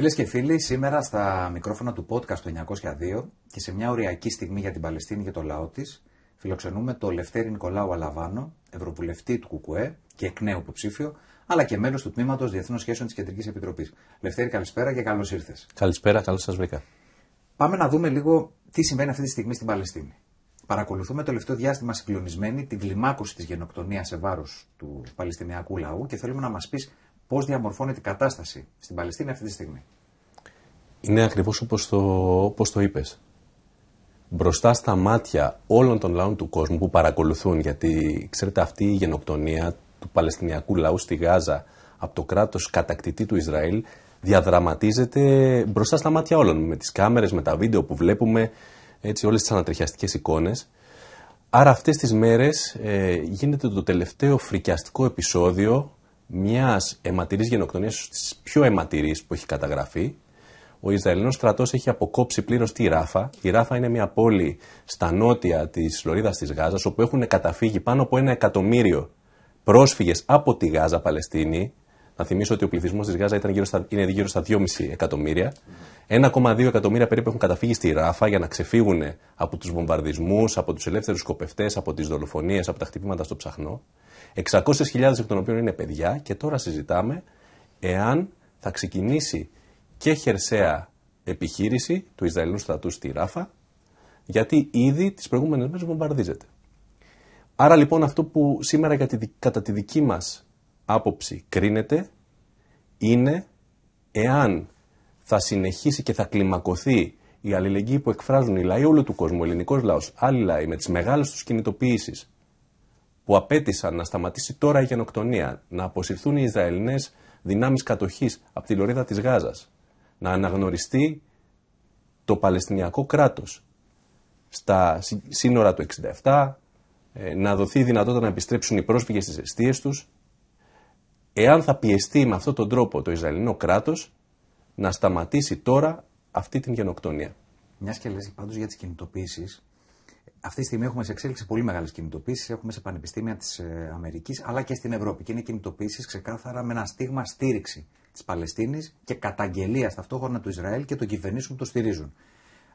Φίλες και φίλοι, σήμερα στα μικρόφωνα του podcast του 902 και σε μια ωριακή στιγμή για την Παλαιστίνη και το λαό της, φιλοξενούμε τον Λευτέρη Νικολάου Αλαβάνο, Ευρωβουλευτή του ΚΚΕ και εκ νέου υποψήφιο, αλλά και μέλος του τμήματος Διεθνών Σχέσεων της Κεντρικής Επιτροπής. Λευτέρη, καλησπέρα και καλώς ήρθες. Καλησπέρα, καλώς σας βρήκα. Πάμε να δούμε λίγο τι συμβαίνει αυτή τη στιγμή στην Παλαιστίνη. Παρακολουθούμε το τελευταίο διάστημα συγκλονισμένη την κλιμάκωση της γενοκτονίας σε βάρος του Παλαιστινιακού λαού και θέλουμε να μας πεις πώς διαμορφώνεται η κατάσταση στην Παλαιστίνη αυτή τη στιγμή είναι ακριβώς όπως το, όπως το είπες. Μπροστά στα μάτια όλων των λαών του κόσμου που παρακολουθούν, γιατί ξέρετε αυτή η γενοκτονία του Παλαιστινιακού λαού στη Γάζα από το κράτος κατακτητή του Ισραήλ διαδραματίζεται μπροστά στα μάτια όλων, με τις κάμερες, με τα βίντεο που βλέπουμε, έτσι, όλες τις ανατριχιαστικές εικόνες. Άρα αυτές τις μέρες ε, γίνεται το τελευταίο φρικιαστικό επεισόδιο μιας αιματηρής γενοκτονίας, της πιο αιματηρής που έχει καταγραφεί, ο Ισραηλινός στρατός έχει αποκόψει πλήρως τη Ράφα. Η Ράφα είναι μια πόλη στα νότια της Λωρίδας της Γάζας, όπου έχουν καταφύγει πάνω από ένα εκατομμύριο πρόσφυγες από τη Γάζα Παλαιστίνη. Να θυμίσω ότι ο πληθυσμός της Γάζα ήταν γύρω στα, είναι γύρω στα 2,5 εκατομμύρια. 1,2 εκατομμύρια περίπου έχουν καταφύγει στη Ράφα για να ξεφύγουν από τους βομβαρδισμούς, από τους ελεύθερους σκοπευτές, από τις δολοφονίες, από τα χτυπήματα στο ψαχνό. 600.000 εκ των οποίων είναι παιδιά και τώρα συζητάμε εάν θα ξεκινήσει και χερσαία επιχείρηση του Ισραηλινού στρατού στη Ράφα, γιατί ήδη τις προηγούμενες μέρες βομβαρδίζεται. Άρα λοιπόν αυτό που σήμερα κατά τη δική μας άποψη κρίνεται είναι εάν θα συνεχίσει και θα κλιμακωθεί η αλληλεγγύη που εκφράζουν οι λαοί όλου του κόσμου, ο ελληνικός λαός, άλλοι λαοί με τις μεγάλες τους κινητοποιήσεις που απέτησαν να σταματήσει τώρα η γενοκτονία, να αποσυρθούν οι Ισραηλινές δυνάμεις κατοχής από τη λωρίδα της Γάζας να αναγνωριστεί το Παλαιστινιακό κράτος στα σύνορα του 67, ε, να δοθεί η δυνατότητα να επιστρέψουν οι πρόσφυγες στις αιστείες τους, εάν θα πιεστεί με αυτόν τον τρόπο το Ισραηλινό κράτος να σταματήσει τώρα αυτή την γενοκτονία. Μιας και λες πάντως για τις κινητοποίησεις, αυτή τη στιγμή έχουμε σε εξέλιξη πολύ μεγάλες κινητοποίησεις. Έχουμε σε πανεπιστήμια της ε, Αμερικής αλλά και στην Ευρώπη. Και είναι κινητοποίησεις ξεκάθαρα με ένα στίγμα στήριξη της Παλαιστίνης και καταγγελία ταυτόχρονα του Ισραήλ και των κυβερνήσεων που το στηρίζουν.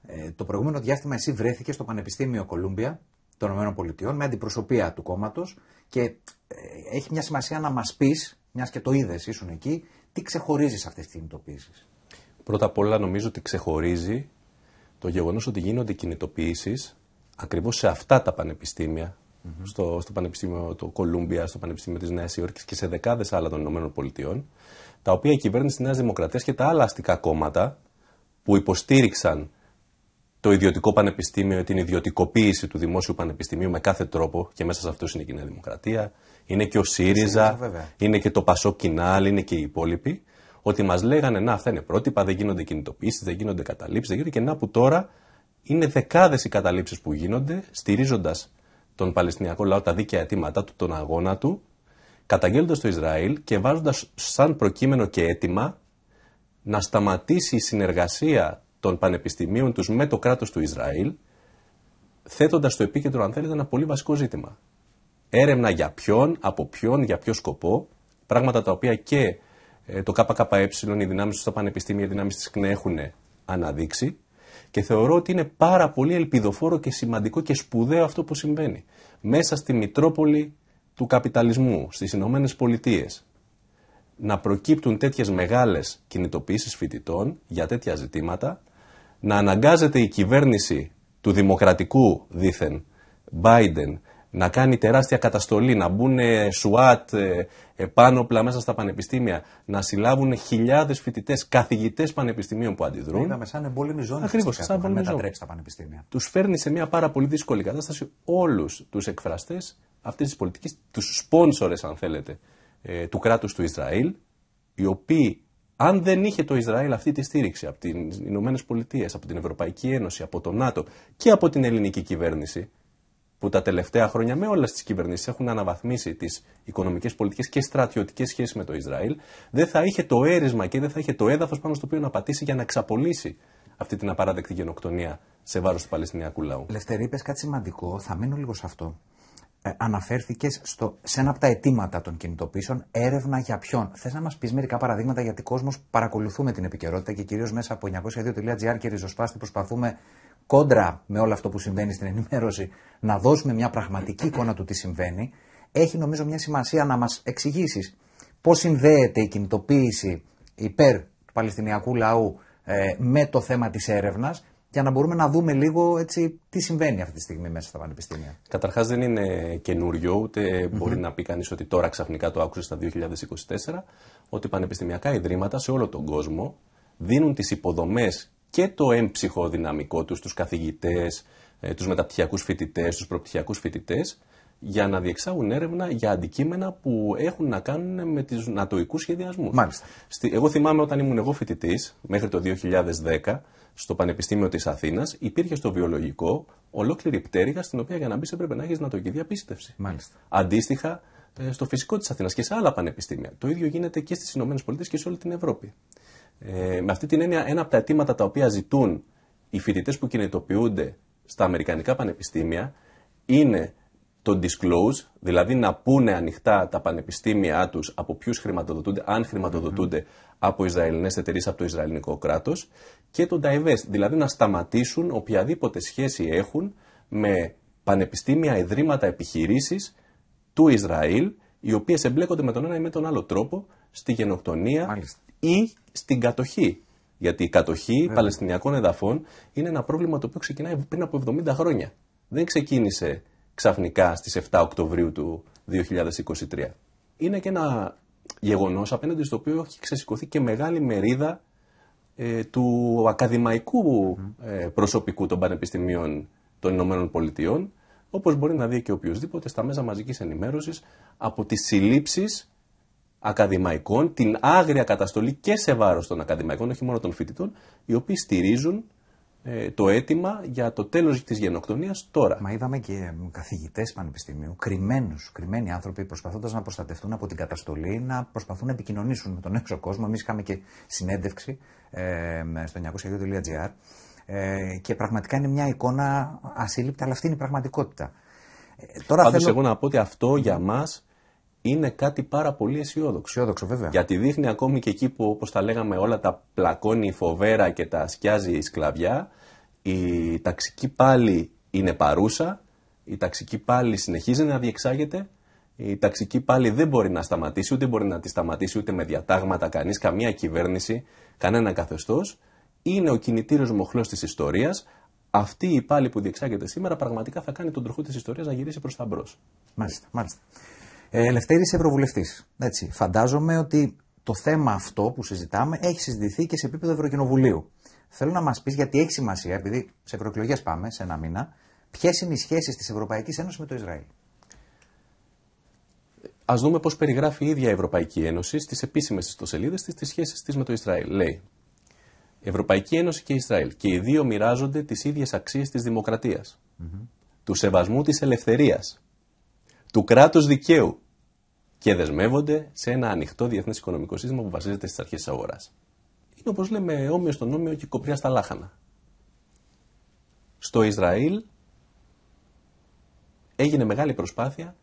Ε, το προηγούμενο διάστημα εσύ βρέθηκε στο Πανεπιστήμιο Κολούμπια των ΗΠΑ με αντιπροσωπεία του κόμματος και ε, έχει μια σημασία να μας πεις, μιας και το είδες, ήσουν εκεί, τι ξεχωρίζεις αυτές τις κινητοποιήσει. Πρώτα απ' όλα νομίζω ότι ξεχωρίζει το γεγονός ότι γίνονται κινητοποιήσεις ακριβώς σε αυτά τα πανεπιστήμια mm-hmm. στο, στο Πανεπιστήμιο του Κολούμπια, στο Πανεπιστήμιο της Νέας Υόρκης και σε δεκάδες άλλα των ΗΠΑ, τα οποία η κυβέρνηση της Νέας Δημοκρατίας και τα άλλα αστικά κόμματα που υποστήριξαν το ιδιωτικό πανεπιστήμιο, την ιδιωτικοποίηση του δημόσιου πανεπιστημίου με κάθε τρόπο και μέσα σε αυτό είναι και η Νέα Δημοκρατία, είναι και ο ΣΥΡΙΖΑ, είναι και το Πασό Κινάλ, είναι και οι υπόλοιποι, ότι μας λέγανε να αυτά είναι πρότυπα, δεν γίνονται κινητοποιήσεις, δεν γίνονται καταλήψεις, δεν γίνονται και να που τώρα είναι δεκάδες οι καταλήψεις που γίνονται στηρίζοντας τον Παλαιστινιακό λαό τα δίκαια αιτήματά του, τον αγώνα του, καταγγέλλοντας το Ισραήλ και βάζοντας σαν προκείμενο και αίτημα να σταματήσει η συνεργασία των πανεπιστημίων τους με το κράτος του Ισραήλ, θέτοντας στο επίκεντρο, αν θέλετε, ένα πολύ βασικό ζήτημα. Έρευνα για ποιον, από ποιον, για ποιο σκοπό, πράγματα τα οποία και ε, το ΚΚΕ, οι δυνάμεις του στα πανεπιστήμια, οι δυνάμεις της ΚΝΕ έχουν αναδείξει και θεωρώ ότι είναι πάρα πολύ ελπιδοφόρο και σημαντικό και σπουδαίο αυτό που συμβαίνει. Μέσα στη Μητρόπολη του καπιταλισμού, στις Ηνωμένες Πολιτείες, να προκύπτουν τέτοιες μεγάλες κινητοποιήσεις φοιτητών για τέτοια ζητήματα, να αναγκάζεται η κυβέρνηση του δημοκρατικού δήθεν Biden να κάνει τεράστια καταστολή, να μπουν ε, σουάτ, ε, επάνωπλα μέσα στα πανεπιστήμια, να συλλάβουν χιλιάδες φοιτητές, καθηγητές πανεπιστημίων που αντιδρούν. Είδαμε σαν εμπόλεμη ζώνη Ακριβώ, σαν τα πανεπιστήμια. Τους φέρνει σε μια πάρα πολύ δύσκολη κατάσταση όλους τους εκφραστές αυτής της πολιτικής, τους σπόνσορες, αν θέλετε, ε, του κράτους του Ισραήλ, οι οποίοι αν δεν είχε το Ισραήλ αυτή τη στήριξη από τις Ηνωμένες Πολιτείες, από την Ευρωπαϊκή Ένωση, από το ΝΑΤΟ και από την ελληνική κυβέρνηση, που τα τελευταία χρόνια με όλες τις κυβερνήσεις έχουν αναβαθμίσει τις οικονομικές, πολιτικές και στρατιωτικές σχέσεις με το Ισραήλ, δεν θα είχε το έρισμα και δεν θα είχε το έδαφος πάνω στο οποίο να πατήσει για να ξαπολύσει αυτή την απαράδεκτη γενοκτονία σε βάρος του Παλαιστινιακού λαού. Λευτερή, είπε κάτι σημαντικό. Θα μείνω λίγο σε αυτό. Ε, αναφέρθηκες στο, σε ένα από τα αιτήματα των κινητοποίησεων, έρευνα για ποιον. Θες να μας πεις μερικά παραδείγματα, γιατί κόσμος παρακολουθούμε την επικαιρότητα και κυρίως μέσα από 902.gr και ριζοσπάστη προσπαθούμε κόντρα με όλο αυτό που συμβαίνει στην ενημέρωση να δώσουμε μια πραγματική εικόνα του τι συμβαίνει. Έχει νομίζω μια σημασία να μας εξηγήσεις πώς συνδέεται η κινητοποίηση υπέρ του Παλαιστινιακού λαού ε, με το θέμα της έρευνας, για να μπορούμε να δούμε λίγο έτσι, τι συμβαίνει αυτή τη στιγμή μέσα στα πανεπιστήμια. Καταρχάς, δεν είναι καινούριο, μπορεί να πει κανείς ότι τώρα ξαφνικά το άκουσε στα 2024, ότι πανεπιστημιακά ιδρύματα σε όλο τον κόσμο δίνουν τις υποδομές και το έμψυχο δυναμικό του, στου καθηγητές, ε, τους μεταπτυχιακούς φοιτητές, τους προπτυχιακού φοιτητές, για να διεξάγουν έρευνα για αντικείμενα που έχουν να κάνουν με του νατοικούς σχεδιασμούς. Μάλιστα. Εγώ θυμάμαι όταν ήμουν εγώ φοιτητής, μέχρι το 2010, στο Πανεπιστήμιο της Αθήνας υπήρχε στο βιολογικό ολόκληρη πτέρυγα στην οποία για να μπεις έπρεπε να έχεις νατοκηδία απίστευση. Μάλιστα. Αντίστοιχα ε, στο φυσικό της Αθήνας και σε άλλα πανεπιστήμια. Το ίδιο γίνεται και στις ΗΠΑ και σε όλη την Ευρώπη. Ε, με αυτή την έννοια, ένα από τα αιτήματα τα οποία ζητούν οι φοιτητές που κινητοποιούνται στα Αμερικανικά πανεπιστήμια είναι το disclose, δηλαδή να πούνε ανοιχτά τα πανεπιστήμια τους από ποιους χρηματοδοτούνται, αν χρηματοδοτουνται από Ισραηλινές εταιρείες, από το Ισραηλινικό κράτος και το divest, δηλαδή να σταματήσουν οποιαδήποτε σχέση έχουν με πανεπιστήμια, ιδρύματα, επιχειρήσεις του Ισραήλ, οι οποίες εμπλέκονται με τον ένα ή με τον άλλο τρόπο στη γενοκτονία Μάλιστα. ή η κατοχή Παλαιστινιακών εδαφών είναι ένα πρόβλημα το οποίο ξεκινάει πριν από 70 χρόνια. Δεν ξεκίνησε ξαφνικά στις 7 Οκτωβρίου του 2023. Είναι και ένα γεγονός απέναντι στο οποίο έχει ξεσηκωθεί και μεγάλη μερίδα ε, του ακαδημαϊκού ε, προσωπικού των πανεπιστημίων των Ηνωμένων Πολιτειών, όπως μπορεί να δει και οποιοδήποτε στα μέσα μαζικής ενημέρωσης από τις συλλήψεις ακαδημαϊκών, την άγρια καταστολή και σε βάρος των ακαδημαϊκών, όχι μόνο των φοιτητών, οι οποίοι στηρίζουν ε, το αίτημα για το τέλος της γενοκτονίας τώρα. Μα είδαμε και καθηγητές πανεπιστημίου, κρυμμένους, κρυμμένοι άνθρωποι, προσπαθώντας να προστατευτούν από την καταστολή, να προσπαθούν να επικοινωνήσουν με τον έξω κόσμο. Εμείς είχαμε και συνέντευξη ε, στο 902.gr ε, και πραγματικά είναι μια εικόνα ασύλληπτη, αλλά αυτή είναι η πραγματικότητα. Ε, τώρα θέλω... εγώ να πω ότι αυτό για μας είναι κάτι πάρα πολύ αισιόδοξο. Αισιόδοξο, βέβαια. Γιατί δείχνει ακόμη και εκεί που, όπως τα λέγαμε, όλα τα πλακώνει φοβέρα και τα σκιάζει η σκλαβιά, η ταξική πάλι είναι παρούσα, η ταξική πάλι συνεχίζει να διεξάγεται, η ταξική πάλι δεν μπορεί να σταματήσει, ούτε μπορεί να τη σταματήσει ούτε με διατάγματα κανείς, καμία κυβέρνηση, κανένα καθεστώς. Είναι ο κινητήριος μοχλός της ιστορίας. Αυτή η πάλι που διεξάγεται σήμερα πραγματικά θα κάνει τον τροχό της ιστορίας να γυρίσει προς τα μπρος. Μάλιστα, μάλιστα. Ελευθερή Ελευθέρης Φαντάζομαι ότι το θέμα αυτό που συζητάμε έχει συζητηθεί και σε επίπεδο Ευρωκοινοβουλίου. Θέλω να μας πεις, γιατί έχει σημασία, επειδή σε ευρωεκλογέ πάμε σε ένα μήνα, ποιες είναι οι σχέσεις της Ευρωπαϊκής Ένωσης με το Ισραήλ. Ας δούμε πώς περιγράφει η ίδια η Ευρωπαϊκή Ένωση στις επίσημες ιστοσελίδες της τις σχέσεις της με το Ισραήλ. Λέει. Ευρωπαϊκή Ένωση και Ισραήλ. Και οι δύο μοιράζονται τις ίδιες αξίες της δημοκρατια του σεβασμού της ελευθερίας, του κράτους δικαίου και δεσμεύονται σε ένα ανοιχτό διεθνές οικονομικό σύστημα που βασίζεται στις αρχές της αγοράς. Είναι όπως λέμε όμοιο στον όμοιο και κοπριά στα λάχανα. Στο Ισραήλ έγινε μεγάλη προσπάθεια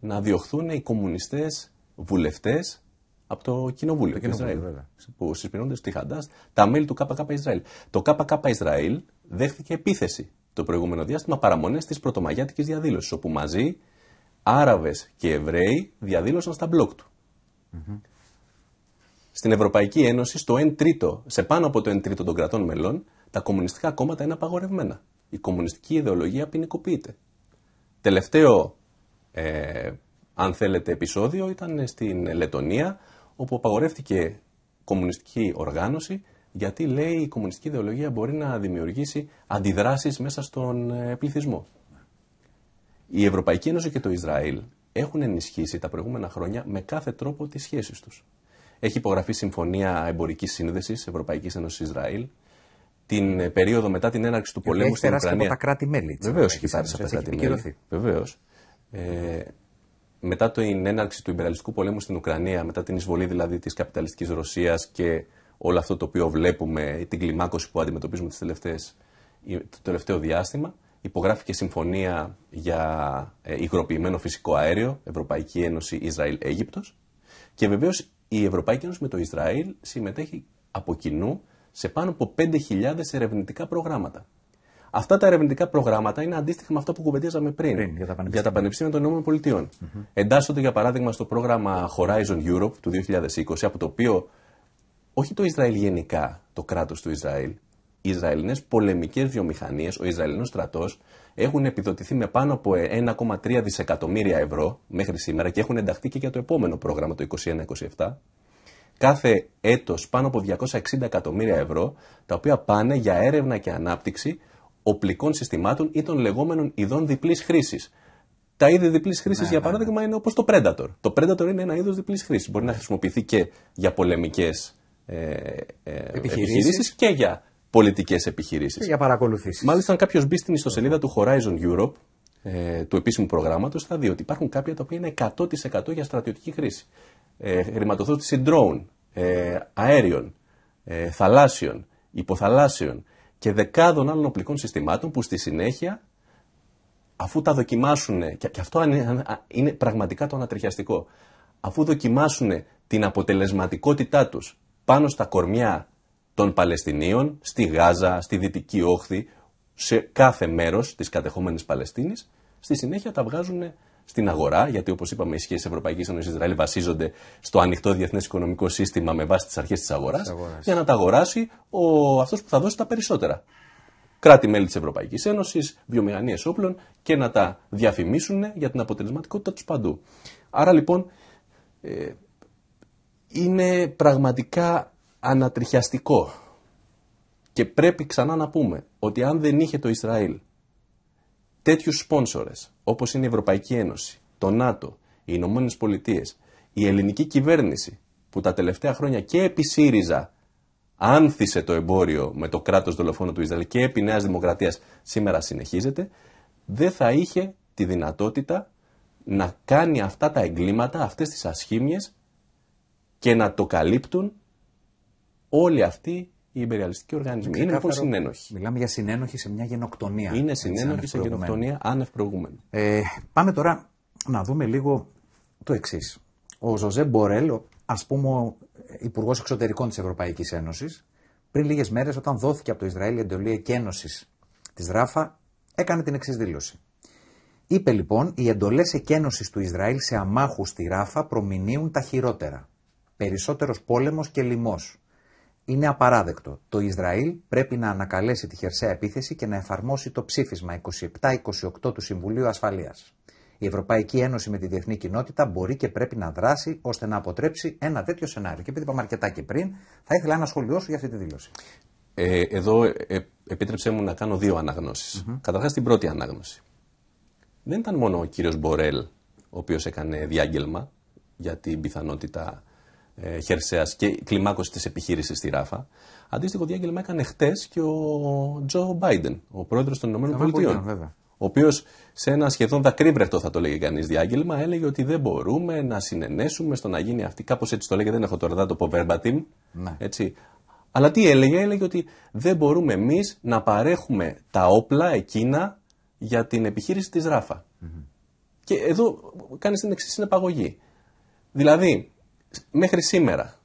να διωχθούν οι κομμουνιστές βουλευτές από το κοινοβούλιο του Ισραήλ. Που συσπηρώνονται στη τα μέλη του ΚΚΚ Ισραήλ. Το ΚΚΚ Ισραήλ δέχθηκε επίθεση το προηγούμενο διάστημα παραμονές της πρωτομαγιάτικης διαδήλωσης, όπου μαζί Άραβες και Εβραίοι διαδήλωσαν στα μπλοκ του. mm Στην Ευρωπαϊκή Ένωση, στο 1 τρίτο, σε πάνω από το 1 τρίτο των κρατών μελών, τα κομμουνιστικά κόμματα είναι απαγορευμένα. Η κομμουνιστική ιδεολογία ποινικοποιείται. Τελευταίο, ε, αν θέλετε, επεισόδιο ήταν στην Λετωνία, όπου απαγορεύτηκε κομμουνιστική οργάνωση, γιατί λέει η κομμουνιστική ιδεολογία μπορεί να δημιουργήσει αντιδράσεις μέσα στον ε, πληθυσμό. Η Ευρωπαϊκή Ένωση και το Ισραήλ έχουν ενισχύσει τα προηγούμενα χρόνια με κάθε τρόπο τις σχέσεις τους. Έχει υπογραφεί συμφωνία εμπορικής σύνδεσης Ευρωπαϊκής Ένωσης Ισραήλ την περίοδο μετά την έναρξη του πολέμου στην Ουκρανία. Έχει από τα κράτη-μέλη. Βεβαίως έχει περάσει από τα κράτη-μέλη. Βεβαίως. Ε, μετά την έναρξη του υπεραλιστικού πολέμου στην Ουκρανία, μετά την εισβολή δηλαδή της καπιταλιστικής Ρωσίας και όλο αυτό το οποίο βλέπουμε, την κλιμάκωση που αντιμετωπίζουμε τις τελευταίες, το τελευταίο διάστημα, υπογράφηκε συμφωνία για ε, υγροποιημένο φυσικό αέριο, Ευρωπαϊκή Ένωση Ισραήλ-Αίγυπτος και βεβαίως η Ευρωπαϊκή Ένωση με το Ισραήλ συμμετέχει από κοινού σε πάνω από 5.000 ερευνητικά προγράμματα. Αυτά τα ερευνητικά προγράμματα είναι αντίστοιχα με αυτά που κουβεντιάζαμε πριν, πριν για, τα για τα πανεπιστήμια των ΗΠΑ. mm Εντάσσονται, για παράδειγμα, στο πρόγραμμα Horizon Europe του 2020, από το οποίο όχι το Ισραήλ γενικά, το κράτος του Ισραήλ, Ισραηλινές πολεμικές βιομηχανίες, ο Ισραηλινός στρατός, έχουν επιδοτηθεί με πάνω από 1,3 δισεκατομμύρια ευρώ μέχρι σήμερα και έχουν ενταχθεί και για το επόμενο πρόγραμμα το 2021-2027. Κάθε έτος πάνω από 260 εκατομμύρια ευρώ, τα οποία πάνε για έρευνα και ανάπτυξη οπλικών συστημάτων ή των λεγόμενων ειδών διπλής χρήσης. Τα είδη διπλής χρήσης, ναι, για ναι, παράδειγμα, ναι. είναι όπως το Predator. Το Predator είναι ένα είδος διπλής χρήσης. Μπορεί να χρησιμοποιηθεί και για πολεμικές ε, ε επιχειρήσεις και για πολιτικές επιχειρήσεις. Για παρακολουθήσεις. Μάλιστα, αν κάποιος μπει στην ιστοσελίδα του Horizon Europe, ε, του επίσημου προγράμματος, θα δει ότι υπάρχουν κάποια τα οποία είναι 100% για στρατιωτική χρήση. Ε, χρηματοδότηση drone, ε, αέριων, ε, θαλάσσιων, υποθαλάσσιων και δεκάδων άλλων οπλικών συστημάτων που στη συνέχεια αφού τα δοκιμάσουν, και, αυτό είναι πραγματικά το ανατριχιαστικό, αφού δοκιμάσουν την αποτελεσματικότητά τους πάνω στα κορμιά των Παλαιστινίων στη Γάζα, στη Δυτική Όχθη, σε κάθε μέρος της κατεχόμενης Παλαιστίνης. Στη συνέχεια τα βγάζουν στην αγορά, γιατί όπως είπαμε, οι σχέσεις Ευρωπαϊκής Ένωσης Ισραήλ βασίζονται στο ανοιχτό διεθνές οικονομικό σύστημα με βάση τις αρχές της αγοράς, για να τα αγοράσει ο... αυτός που θα δώσει τα περισσότερα. Κράτη-μέλη της Ευρωπαϊκής Ένωσης, βιομηχανίες όπλων και να τα διαφημίσουν για την αποτελεσματικότητα τους παντού. Άρα λοιπόν, ε, είναι πραγματικά ανατριχιαστικό. Και πρέπει ξανά να πούμε ότι αν δεν είχε το Ισραήλ τέτοιους σπόνσορες όπως είναι η Ευρωπαϊκή Ένωση, το ΝΑΤΟ, οι Ηνωμένες Πολιτείες, η ελληνική κυβέρνηση που τα τελευταία χρόνια και επί ΣΥΡΙΖΑ άνθησε το εμπόριο με το κράτος δολοφόνο του Ισραήλ και επί Νέας Δημοκρατίας σήμερα συνεχίζεται, δεν θα είχε τη δυνατότητα να κάνει αυτά τα εγκλήματα, αυτές τις ασχήμιες και να το καλύπτουν όλοι αυτοί οι υπεριαλιστικοί οργανισμοί. είναι λοιπόν συνένοχοι. Μιλάμε για συνένοχοι σε μια γενοκτονία. Είναι συνένοχοι σε γενοκτονία άνευ προηγούμενη. Ε, πάμε τώρα να δούμε λίγο το εξής. Ο Ζωζέ Μπορέλ, ας πούμε, Υπουργός Εξωτερικών της Ευρωπαϊκής Ένωσης, πριν λίγες μέρες, όταν δόθηκε από το Ισραήλ η εντολή εκένωσης της Ράφα, έκανε την εξής δήλωση. Είπε λοιπόν, οι εντολές εκένωσης του Ισραήλ σε αμάχους στη ράφα προμηνύουν τα χειρότερα. Περισσότερος πόλεμος και λοιμός. Είναι απαράδεκτο. Το Ισραήλ πρέπει να ανακαλέσει τη χερσαία επίθεση και να εφαρμόσει το ψήφισμα 27-28 του Συμβουλίου Ασφαλείας. Η Ευρωπαϊκή Ένωση με τη διεθνή κοινότητα μπορεί και πρέπει να δράσει ώστε να αποτρέψει ένα τέτοιο σενάριο. Και επειδή είπαμε αρκετά και πριν, θα ήθελα ένα σχολείο για αυτή τη δήλωση. Ε, εδώ ε, επίτρεψέ μου να κάνω δύο αναγνώσεις. Mm-hmm. Καταρχάς την πρώτη ανάγνωση. Δεν ήταν μόνο ο κύριος Μπορέλ ο οποίος έκανε διάγγελμα για την πιθανότητα ε, και κλιμάκωση της επιχείρησης στη Ράφα. Αντίστοιχο διάγγελμα έκανε χτες και ο Τζο Μπάιντεν, ο Πρόεδρος των ΗΠΑ. Ο οποίος σε ένα σχεδόν δακρύβρεχτο, θα το λέγει κανείς, διάγγελμα, έλεγε ότι δεν μπορούμε να συνενέσουμε στο να γίνει αυτή. Κάπως έτσι το λέγε, δεν έχω τώρα να το πω verbatim. Ναι. Έτσι. Αλλά τι έλεγε, έλεγε ότι δεν μπορούμε εμείς να παρέχουμε τα όπλα εκείνα για την επιχείρηση της ραφα Και εδώ κάνεις την εξής συνεπαγωγή. Δηλαδή, μέχρι σήμερα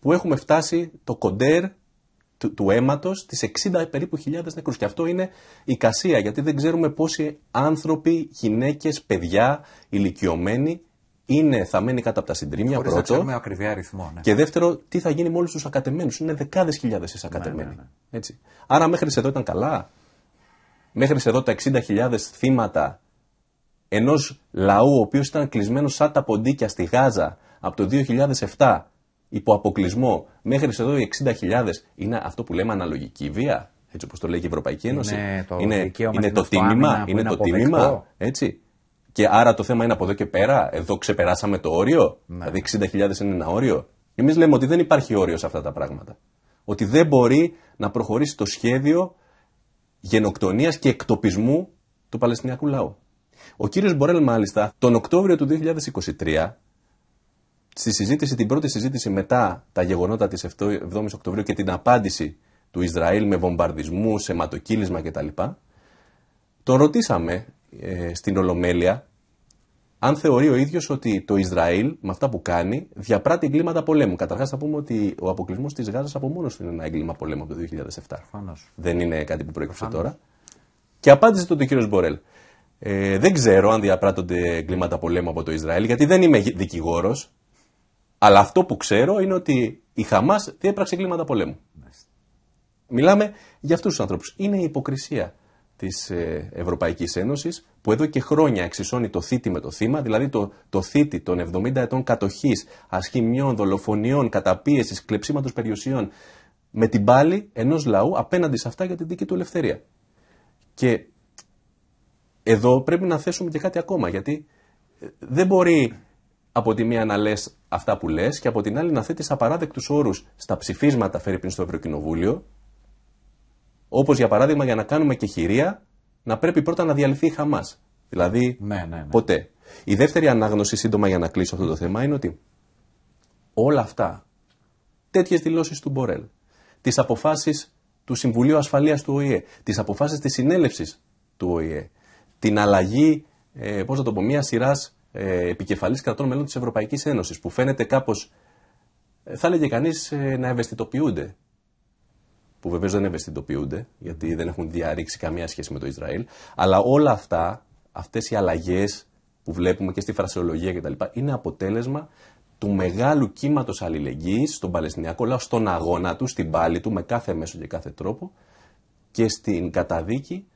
που έχουμε φτάσει το κοντέρ του, του αίματος τις 60 περίπου χιλιάδες νεκρούς. Και αυτό είναι η κασία γιατί δεν ξέρουμε πόσοι άνθρωποι, γυναίκες, παιδιά, ηλικιωμένοι είναι θαμένοι κάτω από τα συντρίμια Χωρίς πρώτο. Ναι. Και δεύτερο, τι θα γίνει με όλους τους ακατεμένους. Είναι δεκάδες χιλιάδες Ναι, Ναι, ναι, Έτσι. Άρα μέχρι εδώ ήταν καλά. Μέχρι εδώ τα 60.000 θύματα ενός λαού ο οποίος ήταν κλεισμένος σαν τα ποντίκια στη Γάζα από το 2007 υπό αποκλεισμό μέχρι εδώ οι 60.000 είναι αυτό που λέμε αναλογική βία, έτσι όπως το λέει και η Ευρωπαϊκή Ένωση. Είναι το, είναι, το τίμημα, είναι, το τίμημα, έτσι. Και άρα το θέμα είναι από εδώ και πέρα, εδώ ξεπεράσαμε το όριο, ναι. δηλαδή 60.000 είναι ένα όριο. Εμείς λέμε ότι δεν υπάρχει όριο σε αυτά τα πράγματα. Ότι δεν μπορεί να προχωρήσει το σχέδιο γενοκτονίας και εκτοπισμού του Παλαιστινιακού λαού. Ο κύριος Μπορέλ μάλιστα τον Οκτώβριο του 2023 στη συζήτηση, την πρώτη συζήτηση μετά τα γεγονότα της 7 η Οκτωβρίου και την απάντηση του Ισραήλ με βομβαρδισμούς, αιματοκύλισμα κτλ. Τον ρωτήσαμε ε, στην Ολομέλεια αν θεωρεί ο ίδιος ότι το Ισραήλ με αυτά που κάνει διαπράττει εγκλήματα πολέμου. Καταρχάς θα πούμε ότι ο αποκλεισμός της Γάζας από του είναι ένα έγκλημα πολέμου από το 2007. Φανώς. Δεν είναι κάτι που προέκυψε τώρα. Και απάντησε τον ο Μπορέλ. Ε, δεν ξέρω αν διαπράττονται εγκλήματα πολέμου από το Ισραήλ, γιατί δεν είμαι δικηγόρος. Αλλά αυτό που ξέρω είναι ότι η Χαμάς διέπραξε κλίματα πολέμου. Μιλάμε για αυτούς τους ανθρώπους. Είναι η υποκρισία της ε, Ευρωπαϊκής Ένωσης που εδώ και χρόνια εξισώνει το θήτη με το θύμα, δηλαδή το, το θήτη των 70 ετών κατοχής, ασχημιών, δολοφονιών, καταπίεσης, κλεψίματος περιουσιών, με την πάλη ενός λαού απέναντι σε αυτά για την δική του ελευθερία. Και εδώ πρέπει να θέσουμε και κάτι ακόμα, γιατί ε, δεν μπορεί από τη μία να λες αυτά που λες και από την άλλη να θέτεις απαράδεκτους όρους στα ψηφίσματα φέρει στο Ευρωκοινοβούλιο. Όπως για παράδειγμα για να κάνουμε και χειρία να πρέπει πρώτα να διαλυθεί η Χαμάς. Δηλαδή ναι, ναι, ναι. ποτέ. Η δεύτερη ανάγνωση, σύντομα για να κλείσω αυτό το θέμα, είναι ότι όλα αυτά, τέτοιες δηλώσεις του Μπορέλ, τις αποφάσεις του Συμβουλίου Ασφαλείας του ΟΗΕ, τις αποφάσεις της συνέλευσης του ΟΗΕ, την αλλαγή, ε, πώς το πω, μιας σειράς ε, επικεφαλής κρατών μελών της Ευρωπαϊκής Ένωσης που φαίνεται κάπως ε, θα έλεγε κανείς, ε, να ευαισθητοποιούνται που βεβαίως δεν ευαισθητοποιούνται, γιατί δεν έχουν διαρρήξει καμία σχέση με το Ισραήλ. Αλλά όλα αυτά, αυτές οι αλλαγές που βλέπουμε και στη φρασεολογία κτλ., είναι αποτέλεσμα του μεγάλου κύματος αλληλεγγύης στον Παλαιστινιακό λαό, στον αγώνα του, στην πάλη του, με κάθε μέσο και κάθε τρόπο και στην καταδίκη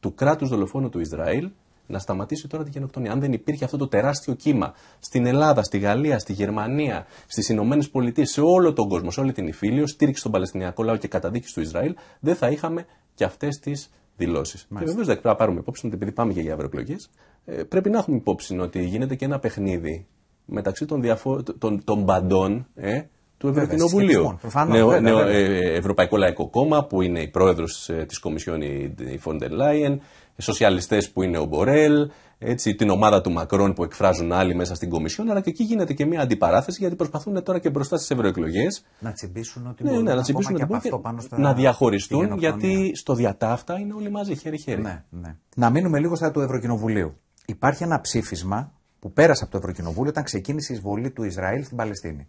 του κράτους δολοφόνου του Ισραήλ να σταματήσει τώρα τη γενοκτονία. Αν δεν υπήρχε αυτό το τεράστιο κύμα στην Ελλάδα, στη Γαλλία, στη Γερμανία, στις Ηνωμένες Πολιτείες, σε όλο τον κόσμο, σε όλη την Ιφίλιο, στήριξη στον Παλαιστινιακό λαό και καταδίκη του Ισραήλ, δεν θα είχαμε και αυτές τις δηλώσεις. Και βεβαίως δεν πρέπει πάρουμε υπόψη ότι επειδή πάμε και για ευρωεκλογές, ε, πρέπει να έχουμε υπόψη ότι γίνεται και ένα παιχνίδι μεταξύ των, διαφο... των, των παντών ε, του Ευρωκοινοβουλίου. Νέο, ε, ε, Ευρωπαϊκό Λαϊκό Κόμμα που είναι η πρόεδρος ε, της Κομισιόν η Φόντερ Λάιεν, σοσιαλιστές που είναι ο Μπορέλ, έτσι, την ομάδα του Μακρόν που εκφράζουν άλλοι μέσα στην Κομισιόν, αλλά και εκεί γίνεται και μια αντιπαράθεση γιατί προσπαθούν τώρα και μπροστά στις ευρωεκλογές. Να τσιμπήσουν ότι ναι, ναι να πάνω στα... Να διαχωριστούν γιατί στο διατάφτα είναι όλοι μαζί, χέρι-χέρι. Ναι, ναι. Να μείνουμε λίγο στα του Ευρωκοινοβουλίου. Υπάρχει ένα ψήφισμα που πέρασε από το Ευρωκοινοβούλιο όταν ξεκίνησε η εισβολή του Ισραήλ στην Παλαιστίνη.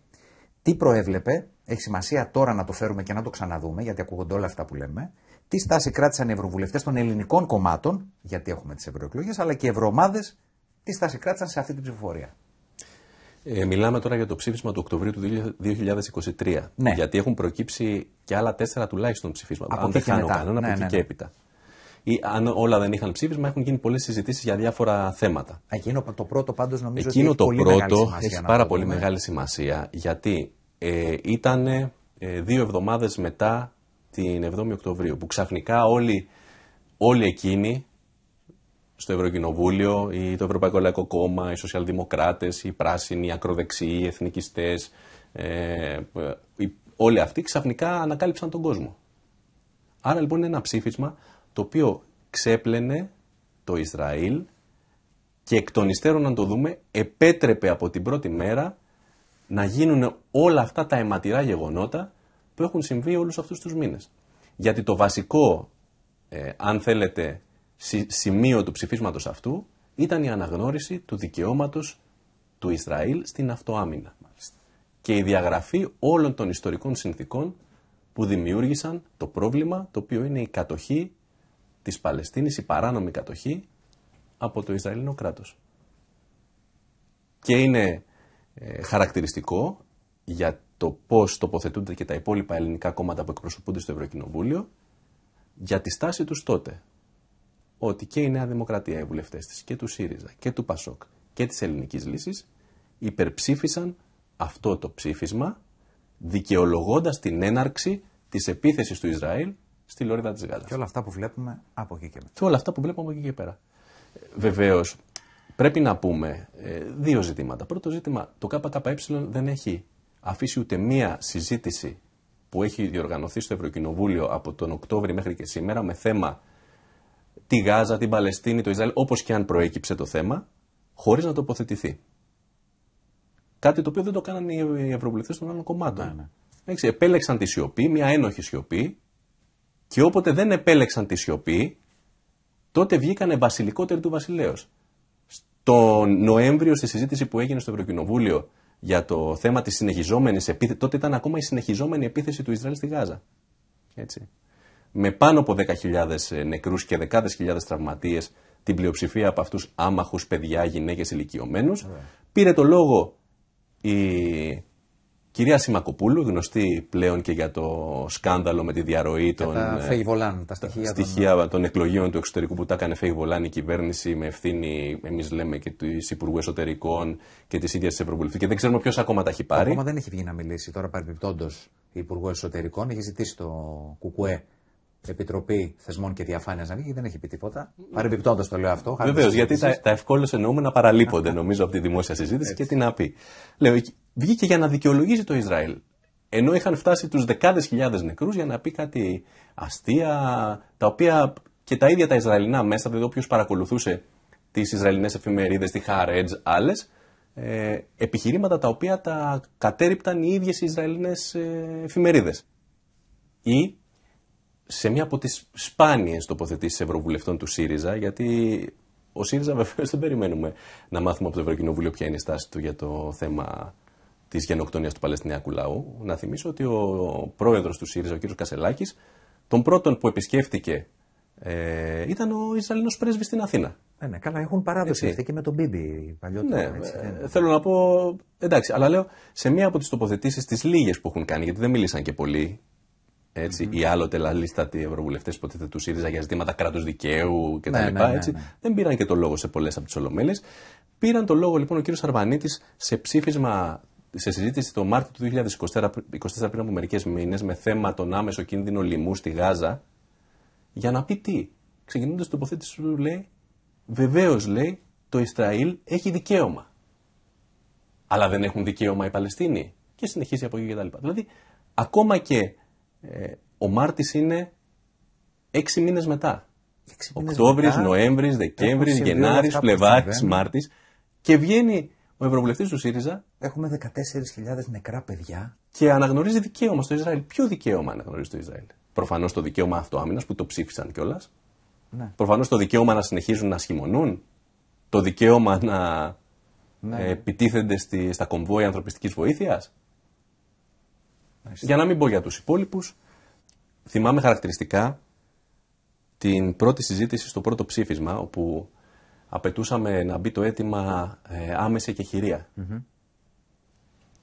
Τι προέβλεπε, έχει σημασία τώρα να το φέρουμε και να το ξαναδούμε, γιατί ακούγονται όλα αυτά που λέμε τι στάση κράτησαν οι ευρωβουλευτές των ελληνικών κομμάτων, γιατί έχουμε τις ευρωεκλογές, αλλά και οι ευρωομάδες, τι στάση κράτησαν σε αυτή την ψηφοφορία. Ε, μιλάμε τώρα για το ψήφισμα του Οκτωβρίου του 2023. Ναι. Γιατί έχουν προκύψει και άλλα τέσσερα τουλάχιστον ψηφίσματα. Από αν δεν χάνω κανένα, από ναι, ναι, και ναι. έπειτα. Ή, αν όλα δεν είχαν ψήφισμα, έχουν γίνει πολλές συζητήσεις για διάφορα θέματα. Εκείνο το πρώτο πάντως νομίζω ότι έχει το πολύ μεγάλη πάρα πολύ μεγάλη σημασία γιατί ε, ήταν ε, δύο εβδομάδες μετά την 7η Οκτωβρίου, που ξαφνικά όλοι, όλοι εκείνοι στο Ευρωκοινοβούλιο ή το Ευρωπαϊκό Λαϊκό Κόμμα, οι σοσιαλδημοκράτες, οι πράσινοι, οι ακροδεξιοί, οι εθνικιστές, ε, ε όλοι αυτοί ξαφνικά ανακάλυψαν τον κόσμο. Άρα λοιπόν είναι ένα ψήφισμα το οποίο ξέπλαινε το Ισραήλ και εκ των υστέρων να το δούμε επέτρεπε από την πρώτη μέρα να γίνουν όλα αυτά τα αιματηρά γεγονότα που έχουν συμβεί όλους αυτούς τους μήνες. Γιατί το βασικό, ε, αν θέλετε, σημείο του ψηφίσματος αυτού ήταν η αναγνώριση του δικαιώματος του Ισραήλ στην αυτοάμυνα και η διαγραφή όλων των ιστορικών συνθήκων που δημιούργησαν το πρόβλημα το οποίο είναι η κατοχή της Παλαιστίνης, η παράνομη κατοχή από το Ισραηλινό κράτος. Και είναι ε, χαρακτηριστικό για το πώς τοποθετούνται και τα υπόλοιπα ελληνικά κόμματα που εκπροσωπούνται στο Ευρωκοινοβούλιο για τη στάση τους τότε. Ότι και η Νέα Δημοκρατία, οι βουλευτές της, και του ΣΥΡΙΖΑ και του ΠΑΣΟΚ και της Ελληνικής Λύσης υπερψήφισαν αυτό το ψήφισμα δικαιολογώντας την έναρξη της επίθεσης του Ισραήλ στη Λόριδα της Γάζας. Και όλα αυτά που βλέπουμε από εκεί και πέρα. Και όλα αυτά που βλέπουμε από εκεί και πέρα. Βεβαίως, πρέπει να πούμε ε, δύο ζητήματα. Πρώτο ζήτημα, το ΚΚΕ δεν έχει αφήσει ούτε μία συζήτηση που έχει διοργανωθεί στο Ευρωκοινοβούλιο από τον Οκτώβριο μέχρι και σήμερα με θέμα τη Γάζα, την Παλαιστίνη, το Ισραήλ, όπως και αν προέκυψε το θέμα, χωρίς να τοποθετηθεί. Κάτι το οποίο δεν το κάνανε οι ευρωβουλευτές των άλλων κομμάτων. Ναι, ναι. επέλεξαν τη σιωπή, μια ένοχη σιωπή, και όποτε δεν επέλεξαν τη σιωπή, τότε βγήκανε βασιλικότεροι του βασιλέως. Στο Νοέμβριο, στη συζήτηση που έγινε στο Ευρωκοινοβούλιο για το θέμα της συνεχιζόμενης επίθεσης. Τότε ήταν ακόμα η συνεχιζόμενη επίθεση του Ισραήλ στη Γάζα. Έτσι. Με πάνω από 10.000 ε, νεκρούς και δεκάδες χιλιάδες τραυματίες, την πλειοψηφία από αυτούς άμαχους, παιδιά, γυναίκες, ηλικιωμένους, πήρε το λόγο η Κυρία Σιμακοπούλου, γνωστή πλέον και για το σκάνδαλο με τη διαρροή των τα, ε, Βολάν, τα στοιχεία, στοιχεία των... των... εκλογίων του εξωτερικού που τα έκανε Φέι Βολάν η κυβέρνηση με ευθύνη, εμείς λέμε, και του Υπουργού Εσωτερικών και της ίδιας της Ευρωβουλευτής. Και δεν ξέρουμε ποιος ακόμα τα έχει πάρει. Ακόμα δεν έχει βγει να μιλήσει. Τώρα, παρεμπιπτόντως, η Υπουργό Εσωτερικών έχει ζητήσει το ΚΚΕ Επιτροπή Θεσμών και Διαφάνειας να βγει, δεν έχει πει τίποτα. Παρεμπιπτόντως το λέω αυτό. Βεβαίω, γιατί τα, τα εννοούμε παραλείπονται νομίζω από τη δημόσια συζήτηση και τι να πει. Λέω, βγήκε για να δικαιολογήσει το Ισραήλ. Ενώ είχαν φτάσει τους δεκάδες χιλιάδες νεκρούς για να πει κάτι αστεία, τα οποία και τα ίδια τα Ισραηλινά μέσα, δηλαδή όποιος παρακολουθούσε τις Ισραηλινές εφημερίδες, τη Χαρέτζ, άλλες, ε, επιχειρήματα τα οποία τα κατέριπταν οι ίδιες οι Ισραηλινές ε, εφημερίδες. Ή σε μία από τις σπάνιες τοποθετήσεις ευρωβουλευτών του ΣΥΡΙΖΑ, γιατί ο ΣΥΡΙΖΑ βεβαίως δεν περιμένουμε να μάθουμε από το Ευρωκοινοβούλιο ποια είναι η στάση του για το θέμα της γενοκτονίας του Παλαιστινιακού λαού. Να θυμίσω ότι ο πρόεδρος του ΣΥΡΙΖΑ, ο κ. Κασελάκης, τον πρώτον που επισκέφτηκε ε, ήταν ο Ισραηλινός πρέσβης στην Αθήνα. Ε, ναι, καλά, έχουν παράδοση αυτή και με τον Μπίμπι παλιότερα. Ναι, έτσι, ναι, θέλω να πω, εντάξει, αλλά λέω σε μία από τις τοποθετήσεις τις λίγες που έχουν κάνει, γιατί δεν μιλήσαν και πολλοί, έτσι, mm-hmm. οι άλλοτε λαλίστατοι ευρωβουλευτές που τους ΣΥΡΙΖΑ για ζητήματα κράτους δικαίου κτλ. Ναι ναι, ναι, ναι, έτσι, δεν πήραν και το λόγο σε πολλές από τις ολομέλειες. Πήραν το λόγο λοιπόν ο κ. Αρβανίτης σε ψήφισμα σε συζήτηση το Μάρτιο του 2024, 24 πριν από μερικές μήνες, με θέμα τον άμεσο κίνδυνο λοιμού στη Γάζα, για να πει τι. Ξεκινώντας την τοποθέτηση του, λέει, βεβαίως λέει, το Ισραήλ έχει δικαίωμα. Αλλά δεν έχουν δικαίωμα οι Παλαιστίνοι. Και συνεχίζει από εκεί και τα λοιπά. Δηλαδή, ακόμα και ε, ο Μάρτης είναι έξι μήνες μετά. Οκτώβρη, Νοέμβρη, Δεκέμβρη, Γενάρη, Φλεβάρη, Μάρτης. Και βγαίνει ο Ευρωβουλευτής του ΣΥΡΙΖΑ. Έχουμε 14.000 νεκρά παιδιά. Και αναγνωρίζει δικαίωμα στο Ισραήλ. Ποιο δικαίωμα αναγνωρίζει το Ισραήλ. Προφανώς το δικαίωμα αυτοάμυνας που το ψήφισαν κιόλας. Ναι. Προφανώς το δικαίωμα να συνεχίζουν να σχημονούν. Το δικαίωμα να ναι. επιτίθενται στη, στα κομβόια ανθρωπιστικής βοήθειας. Για να μην πω για τους υπόλοιπους, θυμάμαι χαρακτηριστικά την πρώτη συζήτηση στο πρώτο ψήφισμα, όπου απαιτούσαμε να μπει το αίτημα ε, άμεση και χειρια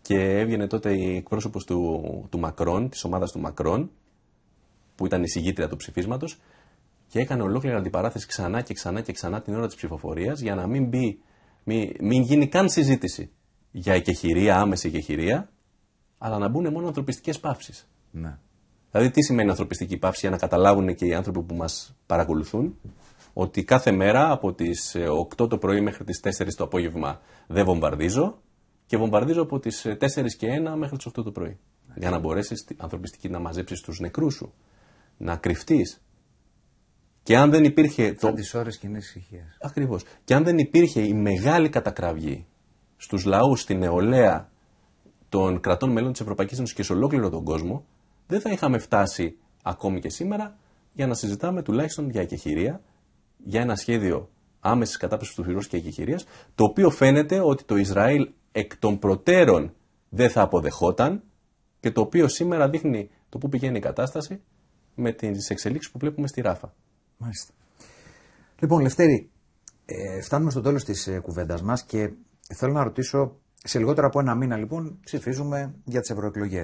Και έβγαινε τότε η εκπρόσωπος του, του Μακρόν, της ομάδας του Μακρόν, που ήταν η συγγήτρια του ψηφίσματος, και έκανε ολόκληρη αντιπαράθεση ξανά και ξανά και ξανά την ώρα της ψηφοφορίας για να μην, μπει, μην, γίνει καν συζήτηση για εκεχηρία, άμεση εκεχηρία, αλλά να μπουν μόνο ανθρωπιστικές παύσεις. Ναι. Δηλαδή, τι σημαίνει ανθρωπιστική πάυση για να καταλάβουν και οι άνθρωποι που μας παρακολουθούν, ότι κάθε μέρα από τις 8 ε, το πρωί μέχρι τις 4 το απόγευμα δεν βομβαρδίζω και βομβαρδίζω από τις 4 ε, και 1 μέχρι τις 8 το πρωί. Για να μπορέσεις ανθρωπιστική να μαζέψεις τους νεκρούς σου, να κρυφτείς. Και αν δεν υπήρχε. Το... τις ώρες κοινής ησυχίας. Ακριβώς. Και αν δεν υπήρχε η μεγάλη κατακραυγή στους λαούς, στην νεολαία των κρατών μέλων της Ευρωπαϊκής Ένωσης και σε ολόκληρο τον κόσμο, δεν θα είχαμε φτάσει ακόμη και σήμερα για να συζητάμε τουλάχιστον για εκεχηρία, για ένα σχέδιο άμεσης κατάπτωση του χειρού και εκεχηρίας, το οποίο φαίνεται ότι το Ισραήλ εκ των προτέρων δεν θα αποδεχόταν και το οποίο σήμερα δείχνει το πού πηγαίνει η κατάσταση με τις εξελίξεις που βλέπουμε στη Ράφα. Μάλιστα. Λοιπόν, Λευτέρη, ε, φτάνουμε στο τέλος της ε, κουβέντας μας και θέλω να ρωτήσω σε λιγότερο από ένα μήνα, λοιπόν, ψηφίζουμε για τις ευρωεκλογές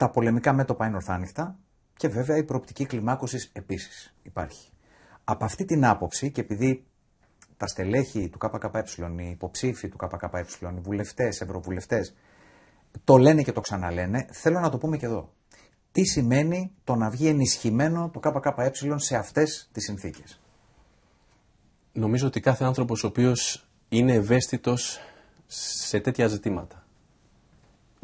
τα πολεμικά μέτωπα είναι ορθάνυχτα και βέβαια η προοπτική κλιμάκωσης επίσης υπάρχει. Από αυτή την άποψη και επειδή τα στελέχη του ΚΚΕ, οι υποψήφοι του ΚΚΕ, οι βουλευτές, ευρωβουλευτές, το λένε και το ξαναλένε, θέλω να το πούμε και εδώ. Τι σημαίνει το να βγει ενισχυμένο το ΚΚΕ σε αυτές τις συνθήκες. Νομίζω ότι κάθε άνθρωπος ο οποίος είναι ευαίσθητος σε τέτοια ζητήματα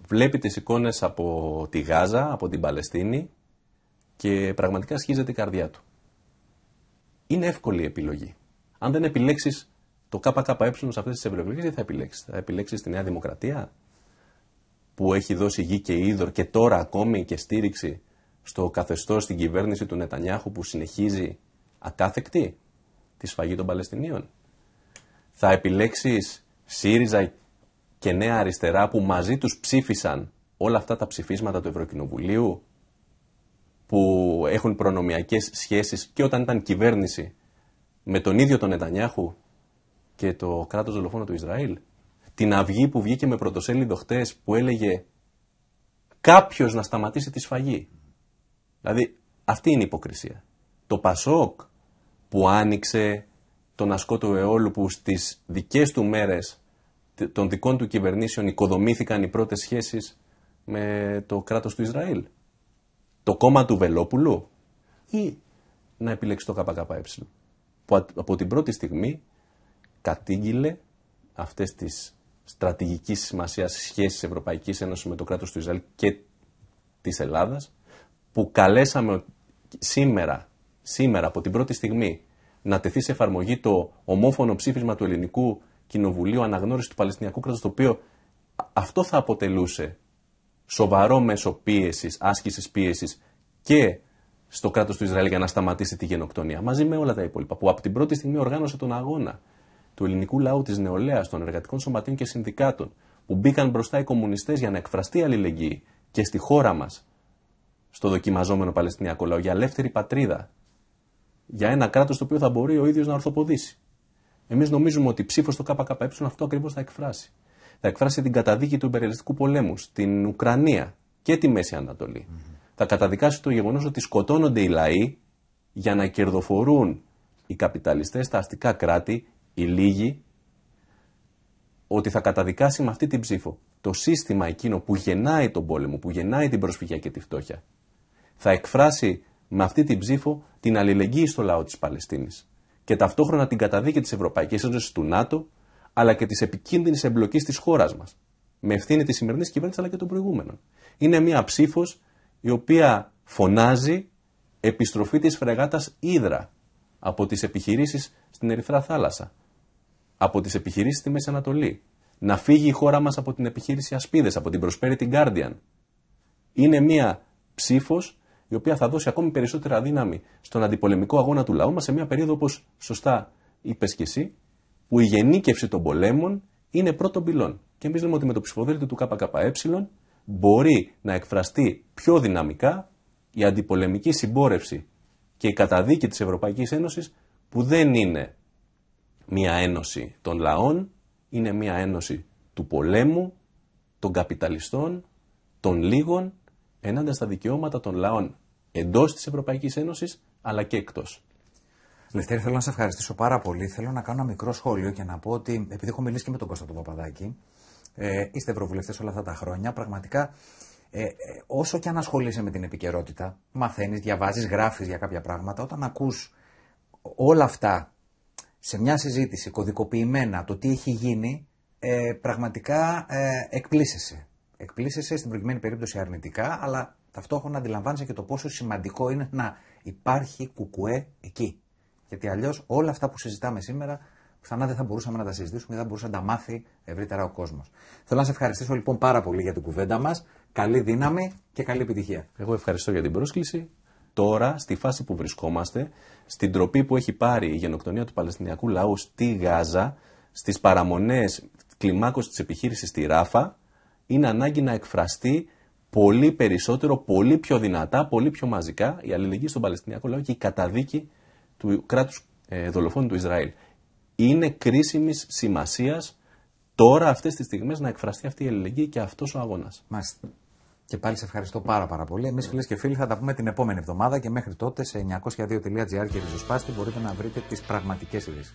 βλέπει τις εικόνες από τη Γάζα, από την Παλαιστίνη και πραγματικά σχίζεται η καρδιά του. Είναι εύκολη η επιλογή. Αν δεν επιλέξεις το ΚΚΕ σε αυτές τις ευρωεκλογές, τι θα επιλέξεις. Θα επιλέξεις τη Νέα Δημοκρατία που έχει δώσει γη και είδωρ και τώρα ακόμη και στήριξη στο καθεστώς στην κυβέρνηση του Νετανιάχου που συνεχίζει ακάθεκτη τη σφαγή των Παλαιστινίων. Θα επιλέξεις ΣΥΡΙΖΑ και Νέα Αριστερά που μαζί τους ψήφισαν όλα αυτά τα ψηφίσματα του Ευρωκοινοβουλίου που έχουν προνομιακές σχέσεις και όταν ήταν κυβέρνηση με τον ίδιο τον Νετανιάχου και το κράτος δολοφόνο του Ισραήλ. Την αυγή που βγήκε με πρωτοσέλιδο χτες που έλεγε κάποιος να σταματήσει τη σφαγή. Δηλαδή αυτή είναι η υποκρισία. Το Πασόκ που άνοιξε τον ασκό του αιώλου που στις δικές του μέρες των δικών του κυβερνήσεων οικοδομήθηκαν οι πρώτες σχέσεις με το κράτος του Ισραήλ. Το κόμμα του Βελόπουλου ή να επιλέξει το ΚΚΕ που από την πρώτη στιγμή κατήγγειλε αυτές τις στρατηγικής σημασίας σχέσεις Ευρωπαϊκής Ένωσης με το κράτος του Ισραήλ και της Ελλάδας που καλέσαμε σήμερα, σήμερα από την πρώτη στιγμή να τεθεί σε εφαρμογή το ομόφωνο ψήφισμα του ελληνικού κοινοβουλίου αναγνώρισης του Παλαιστινιακού κράτους, το οποίο αυτό θα αποτελούσε σοβαρό μέσο πίεσης, άσκησης πίεσης και στο κράτος του Ισραήλ για να σταματήσει τη γενοκτονία, μαζί με όλα τα υπόλοιπα, που από την πρώτη στιγμή οργάνωσε τον αγώνα του ελληνικού λαού, της νεολαίας, των εργατικών σωματείων και συνδικάτων, που μπήκαν μπροστά οι κομμουνιστές για να εκφραστεί αλληλεγγύη και στη χώρα μας, στο δοκιμαζόμενο Παλαιστινιακό λαό, για ελεύθερη πατρίδα, για ένα κράτος το οποίο θα μπορεί ο ίδιος να ορθοποδήσει. Εμείς νομίζουμε ότι η ψήφος στο ΚΚΕ αυτό ακριβώς θα εκφράσει. Θα εκφράσει την καταδίκη του υπεριαλιστικού πολέμου στην Ουκρανία και τη Μέση Ανατολή. Θα καταδικάσει το γεγονός ότι σκοτώνονται οι λαοί για να κερδοφορούν οι καπιταλιστές, τα αστικά κράτη, οι λίγοι, ότι θα καταδικάσει με αυτή την ψήφο το σύστημα εκείνο που γεννάει τον πόλεμο, που γεννάει την προσφυγιά και τη φτώχεια. Θα εκφράσει με αυτή την ψήφο την αλληλεγγύη στο λαό της Παλαιστίνης και ταυτόχρονα την καταδίκη της Ευρωπαϊκής Ένωσης του ΝΑΤΟ αλλά και της επικίνδυνης εμπλοκής της χώρας μας. Με ευθύνη της σημερινής κυβέρνησης αλλά και των προηγούμενων. Είναι μια ψήφος η οποία φωνάζει επιστροφή της φρεγάτας Ήδρα από τις επιχειρήσεις στην Ερυθρά Θάλασσα, από τις επιχειρήσεις στη Μέση Ανατολή. Να φύγει η χώρα μας από την επιχείρηση Ασπίδες, από την Prosperity Guardian. Είναι μια ψήφος η οποία θα δώσει ακόμη περισσότερα δύναμη στον αντιπολεμικό αγώνα του λαού μας σε μια περίοδο όπως σωστά είπες και εσύ, που η γενίκευση των πολέμων είναι πρώτον πυλών. Και εμείς λέμε ότι με το ψηφοδέλτιο του ΚΚΕ μπορεί να εκφραστεί πιο δυναμικά η αντιπολεμική συμπόρευση και η καταδίκη της Ευρωπαϊκής Ένωσης που δεν είναι μία ένωση των λαών, είναι μία ένωση του πολέμου, των καπιταλιστών, των λίγων ενάντια στα δικαιώματα των λαών εντός της Ευρωπαϊκής Ένωσης αλλά και εκτός. Λευτέρη, θέλω να σε ευχαριστήσω πάρα πολύ. Θέλω να κάνω ένα μικρό σχόλιο και να πω ότι, επειδή έχω μιλήσει και με τον Κώστα τον Παπαδάκη, ε, είστε ευρωβουλευτές όλα αυτά τα χρόνια. Πραγματικά, ε, ε, όσο και αν ασχολείσαι με την επικαιρότητα, μαθαίνεις, διαβάζεις, γράφεις για κάποια πράγματα, όταν ακούς όλα αυτά σε μια συζήτηση κωδικοποιημένα το τι έχει γίνει, ε, πραγματικά ε, εκπλήσεσαι εκπλήσεσαι στην προηγουμένη περίπτωση αρνητικά, αλλά ταυτόχρονα αντιλαμβάνεσαι και το πόσο σημαντικό είναι να υπάρχει κουκουέ εκεί. Γιατί αλλιώς όλα αυτά που συζητάμε σήμερα πιθανά δεν θα μπορούσαμε να τα συζητήσουμε και δεν μπορούσε να τα μάθει ευρύτερα ο κόσμος. Θέλω να σε ευχαριστήσω λοιπόν πάρα πολύ για την κουβέντα μας. Καλή δύναμη και καλή επιτυχία. Εγώ ευχαριστώ για την πρόσκληση. Τώρα, στη φάση που βρισκόμαστε, στην τροπή που έχει πάρει η γενοκτονία του Παλαιστινιακού λαού στη Γάζα, στις παραμονές κλιμάκωση της επιχείρησης στη Ράφα, είναι ανάγκη να εκφραστεί πολύ περισσότερο, πολύ πιο δυνατά, πολύ πιο μαζικά η αλληλεγγύη στον Παλαιστινιακό λαό και η καταδίκη του κράτους ε, δολοφόνου του Ισραήλ. Είναι κρίσιμης σημασίας τώρα αυτές τις στιγμές να εκφραστεί αυτή η αλληλεγγύη και αυτός ο αγώνας. Μάλιστα. Και πάλι σε ευχαριστώ πάρα πάρα πολύ. Εμείς, φίλες και φίλοι, θα τα πούμε την επόμενη εβδομάδα και μέχρι τότε σε 902.gr και ριζοσπάστη μπορείτε να βρείτε τις πραγματικές ειδήσεις.